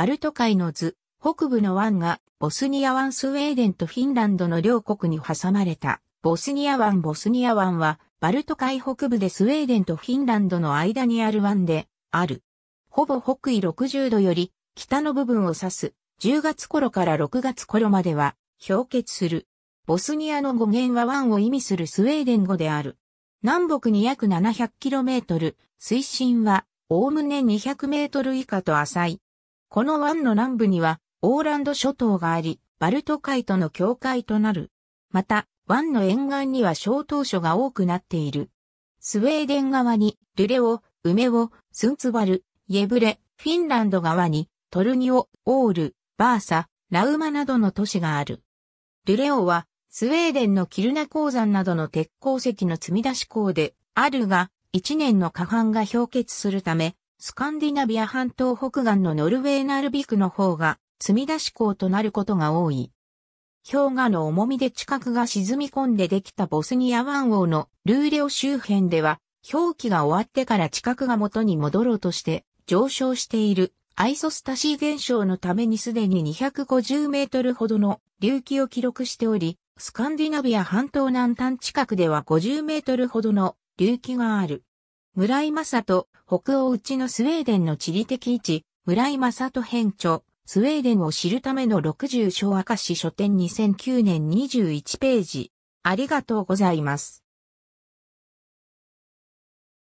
バルト海の図、北部の湾が、ボスニア湾スウェーデンとフィンランドの両国に挟まれた、ボスニア湾ボスニア湾は、バルト海北部でスウェーデンとフィンランドの間にある湾で、ある。ほぼ北緯60度より、北の部分を指す、10月頃から6月頃までは、氷結する。ボスニアの語源は湾を意味するスウェーデン語である。南北に約 700km、水深は、おおむね 200m 以下と浅い。この湾の南部には、オーランド諸島があり、バルト海との境界となる。また、湾の沿岸には小島所が多くなっている。スウェーデン側に、ルレオ、梅を、スンツバル、イェブレ、フィンランド側に、トルニオ、オール、バーサ、ラウマなどの都市がある。ルレオは、スウェーデンのキルナ鉱山などの鉄鉱石の積み出し港で、あるが、一年の過半が氷結するため、スカンディナビア半島北岸のノルウェーナルビクの方が積み出し港となることが多い。氷河の重みで地殻が沈み込んでできたボスニア湾王のルーレオ周辺では、氷期が終わってから地殻が元に戻ろうとして上昇しているアイソスタシー現象のためにすでに250メートルほどの隆起を記録しており、スカンディナビア半島南端近くでは50メートルほどの隆起がある。村井正人、北欧内のスウェーデンの地理的位置、村井正人編著、スウェーデンを知るための60小赤紙書店2009年21ページ。ありがとうございます。